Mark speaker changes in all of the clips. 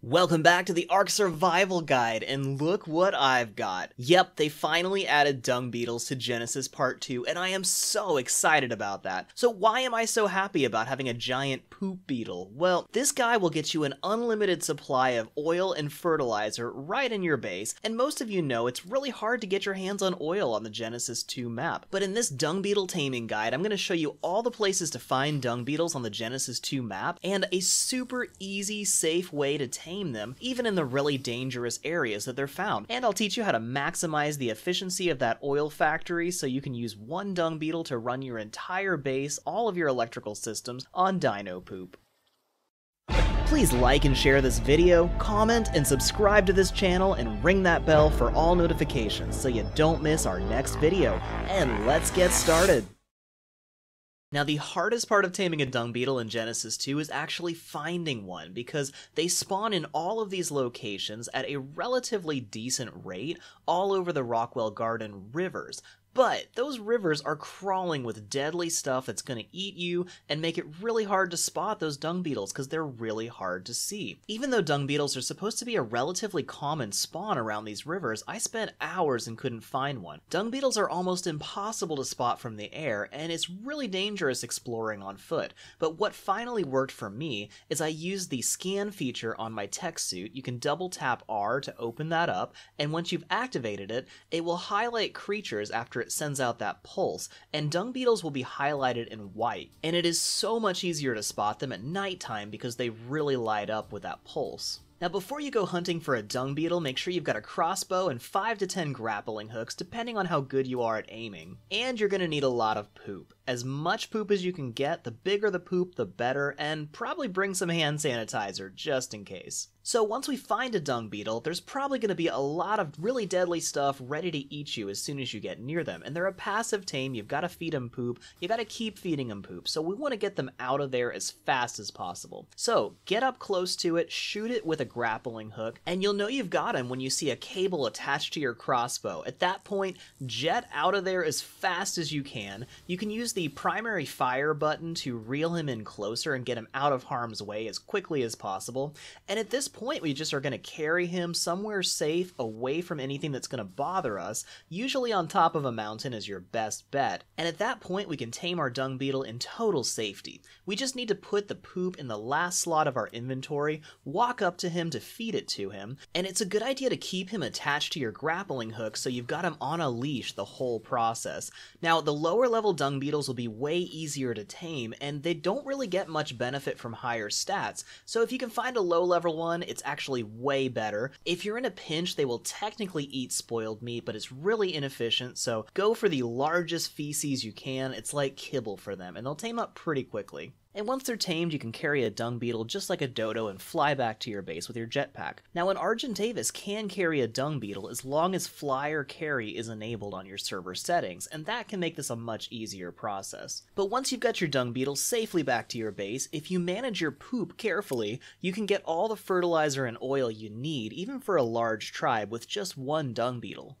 Speaker 1: Welcome back to the Ark Survival Guide, and look what I've got. Yep, they finally added Dung Beetles to Genesis Part 2, and I am so excited about that. So why am I so happy about having a giant poop beetle? Well, this guy will get you an unlimited supply of oil and fertilizer right in your base, and most of you know it's really hard to get your hands on oil on the Genesis 2 map. But in this Dung Beetle Taming Guide, I'm going to show you all the places to find Dung Beetles on the Genesis 2 map, and a super easy, safe way to tame tame them, even in the really dangerous areas that they're found. And I'll teach you how to maximize the efficiency of that oil factory so you can use one dung beetle to run your entire base, all of your electrical systems, on dino poop. Please like and share this video, comment and subscribe to this channel, and ring that bell for all notifications so you don't miss our next video. And let's get started! Now, the hardest part of taming a dung beetle in Genesis 2 is actually finding one, because they spawn in all of these locations at a relatively decent rate all over the Rockwell Garden rivers, but those rivers are crawling with deadly stuff that's going to eat you and make it really hard to spot those dung beetles because they're really hard to see. Even though dung beetles are supposed to be a relatively common spawn around these rivers, I spent hours and couldn't find one. Dung beetles are almost impossible to spot from the air, and it's really dangerous exploring on foot. But what finally worked for me is I used the scan feature on my tech suit. You can double tap R to open that up, and once you've activated it, it will highlight creatures after it sends out that pulse, and dung beetles will be highlighted in white, and it is so much easier to spot them at nighttime because they really light up with that pulse. Now before you go hunting for a dung beetle, make sure you've got a crossbow and 5 to 10 grappling hooks depending on how good you are at aiming. And you're going to need a lot of poop. As much poop as you can get, the bigger the poop the better, and probably bring some hand sanitizer just in case. So once we find a dung beetle, there's probably going to be a lot of really deadly stuff ready to eat you as soon as you get near them. And they're a passive tame, you've got to feed them poop, you got to keep feeding them poop. So we want to get them out of there as fast as possible. So get up close to it, shoot it with a grappling hook, and you'll know you've got him when you see a cable attached to your crossbow. At that point, jet out of there as fast as you can. You can use the primary fire button to reel him in closer and get him out of harm's way as quickly as possible. And at this point, point we just are going to carry him somewhere safe away from anything that's going to bother us, usually on top of a mountain is your best bet. And at that point, we can tame our dung beetle in total safety. We just need to put the poop in the last slot of our inventory, walk up to him to feed it to him, and it's a good idea to keep him attached to your grappling hook so you've got him on a leash the whole process. Now, the lower level dung beetles will be way easier to tame, and they don't really get much benefit from higher stats, so if you can find a low level one, it's actually way better. If you're in a pinch, they will technically eat spoiled meat, but it's really inefficient, so go for the largest feces you can. It's like kibble for them, and they'll tame up pretty quickly. And once they're tamed, you can carry a dung beetle just like a dodo and fly back to your base with your jetpack. Now, an Argentavis can carry a dung beetle as long as fly or carry is enabled on your server settings, and that can make this a much easier process. But once you've got your dung beetle safely back to your base, if you manage your poop carefully, you can get all the fertilizer and oil you need, even for a large tribe, with just one dung beetle.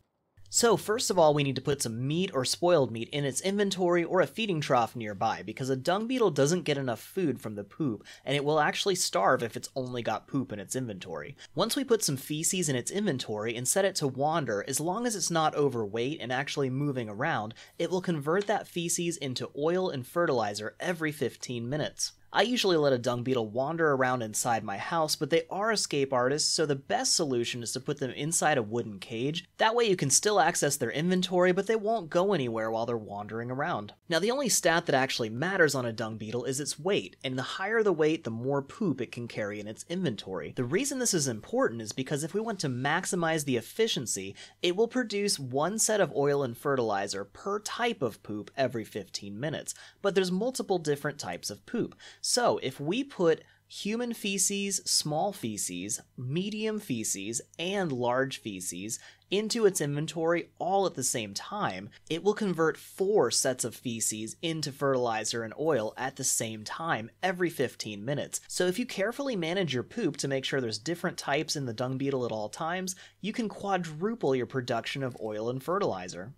Speaker 1: So first of all, we need to put some meat or spoiled meat in its inventory or a feeding trough nearby, because a dung beetle doesn't get enough food from the poop, and it will actually starve if it's only got poop in its inventory. Once we put some feces in its inventory and set it to wander, as long as it's not overweight and actually moving around, it will convert that feces into oil and fertilizer every 15 minutes. I usually let a dung beetle wander around inside my house, but they are escape artists, so the best solution is to put them inside a wooden cage. That way you can still access their inventory, but they won't go anywhere while they're wandering around. Now the only stat that actually matters on a dung beetle is its weight, and the higher the weight, the more poop it can carry in its inventory. The reason this is important is because if we want to maximize the efficiency, it will produce one set of oil and fertilizer per type of poop every 15 minutes, but there's multiple different types of poop. So if we put human feces, small feces, medium feces, and large feces into its inventory all at the same time, it will convert four sets of feces into fertilizer and oil at the same time every 15 minutes. So if you carefully manage your poop to make sure there's different types in the dung beetle at all times, you can quadruple your production of oil and fertilizer.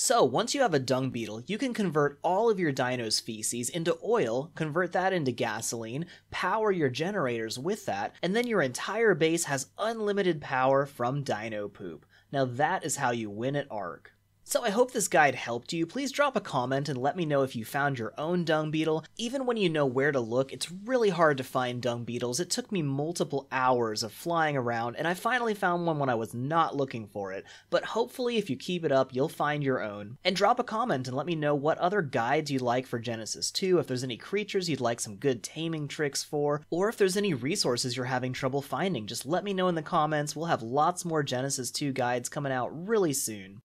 Speaker 1: So, once you have a dung beetle, you can convert all of your dino's feces into oil, convert that into gasoline, power your generators with that, and then your entire base has unlimited power from dino poop. Now, that is how you win at ARC. So I hope this guide helped you. Please drop a comment and let me know if you found your own dung beetle. Even when you know where to look, it's really hard to find dung beetles. It took me multiple hours of flying around, and I finally found one when I was not looking for it. But hopefully, if you keep it up, you'll find your own. And drop a comment and let me know what other guides you like for Genesis 2, if there's any creatures you'd like some good taming tricks for, or if there's any resources you're having trouble finding. Just let me know in the comments. We'll have lots more Genesis 2 guides coming out really soon.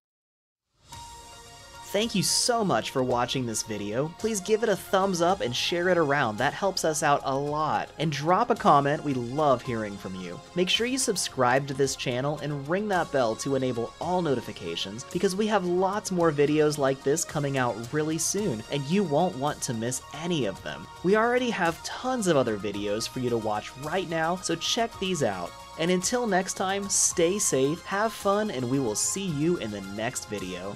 Speaker 1: Thank you so much for watching this video. Please give it a thumbs up and share it around. That helps us out a lot. And drop a comment. We love hearing from you. Make sure you subscribe to this channel and ring that bell to enable all notifications because we have lots more videos like this coming out really soon and you won't want to miss any of them. We already have tons of other videos for you to watch right now, so check these out. And until next time, stay safe, have fun, and we will see you in the next video.